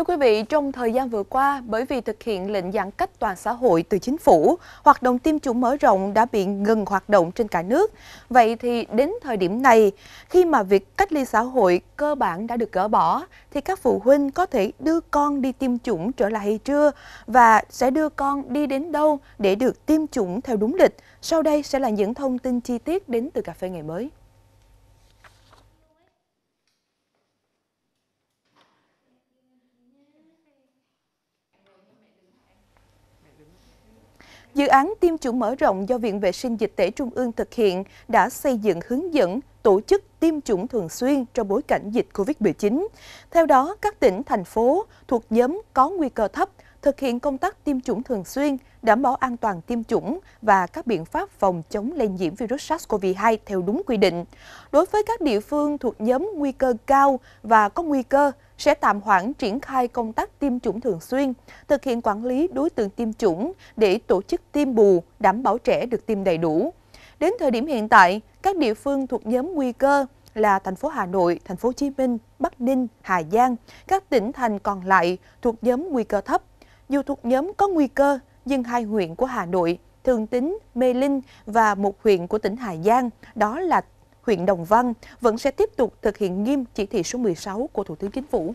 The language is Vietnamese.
Thưa quý vị, trong thời gian vừa qua, bởi vì thực hiện lệnh giãn cách toàn xã hội từ chính phủ, hoạt động tiêm chủng mở rộng đã bị ngừng hoạt động trên cả nước. Vậy thì đến thời điểm này, khi mà việc cách ly xã hội cơ bản đã được gỡ bỏ, thì các phụ huynh có thể đưa con đi tiêm chủng trở lại hay chưa? Và sẽ đưa con đi đến đâu để được tiêm chủng theo đúng lịch? Sau đây sẽ là những thông tin chi tiết đến từ Cà phê Ngày Mới. Dự án tiêm chủng mở rộng do Viện Vệ sinh Dịch tễ Trung ương thực hiện đã xây dựng hướng dẫn tổ chức tiêm chủng thường xuyên trong bối cảnh dịch COVID-19. Theo đó, các tỉnh, thành phố thuộc nhóm có nguy cơ thấp thực hiện công tác tiêm chủng thường xuyên, đảm bảo an toàn tiêm chủng và các biện pháp phòng chống lây nhiễm virus SARS-CoV-2 theo đúng quy định. Đối với các địa phương thuộc nhóm nguy cơ cao và có nguy cơ sẽ tạm hoãn triển khai công tác tiêm chủng thường xuyên, thực hiện quản lý đối tượng tiêm chủng để tổ chức tiêm bù, đảm bảo trẻ được tiêm đầy đủ. Đến thời điểm hiện tại, các địa phương thuộc nhóm nguy cơ là thành phố Hà Nội, thành phố Hồ Chí Minh, Bắc Ninh, Hà Giang, các tỉnh thành còn lại thuộc nhóm nguy cơ thấp. Dù thuộc nhóm có nguy cơ, nhưng hai huyện của Hà Nội, Thường Tín, Mê Linh và một huyện của tỉnh Hà Giang, đó là huyện Đồng Văn vẫn sẽ tiếp tục thực hiện nghiêm chỉ thị số 16 của Thủ tướng Chính phủ.